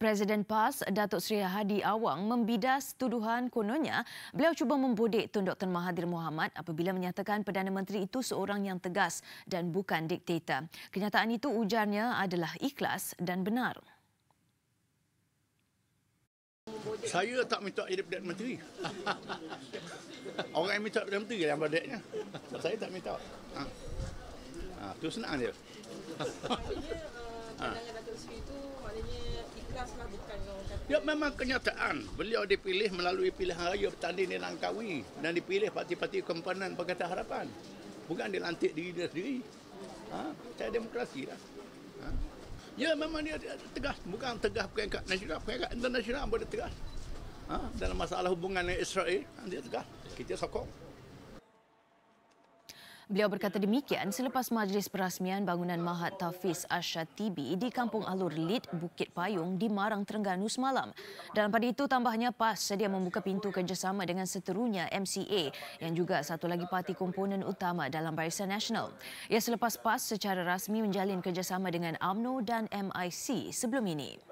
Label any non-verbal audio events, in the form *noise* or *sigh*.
Presiden PAS Datuk Seri Hadi Awang membidas tuduhan kononnya beliau cuba membodek Tun Dr Mahathir Mohamad apabila menyatakan Perdana Menteri itu seorang yang tegas dan bukan diktator. Kenyataan itu ujarnya adalah ikhlas dan benar. Saya tak minta jadi Perdana Menteri. *laughs* Orang yang minta Perdana Menteri yang berdeknya. Saya tak minta. Ha. itu ha, senang dia. *laughs* Ya memang kenyataan. Beliau dipilih melalui pilihan raya petani di Langkawi dan dipilih parti-parti komponen Pakatan Harapan. Bukan dilantik diri dia sendiri. Ha? Saya demokrasi lah. Ha? Ya memang dia, dia tegas. Bukan tegas peringkat nasional. Peringkat internasional boleh tegas. Ha? Dalam masalah hubungan dengan Israel, ha, dia tegas. Kita sokong. Beliau berkata demikian selepas majlis perasmian bangunan Mahat Tafiz Ashatibi di Kampung Alur Lid, Bukit Payung di Marang, Terengganu semalam. Dalam pada itu, tambahnya PAS sedia membuka pintu kerjasama dengan seterunya MCA yang juga satu lagi parti komponen utama dalam Barisan Nasional. Ia selepas PAS secara rasmi menjalin kerjasama dengan AMNO dan MIC sebelum ini.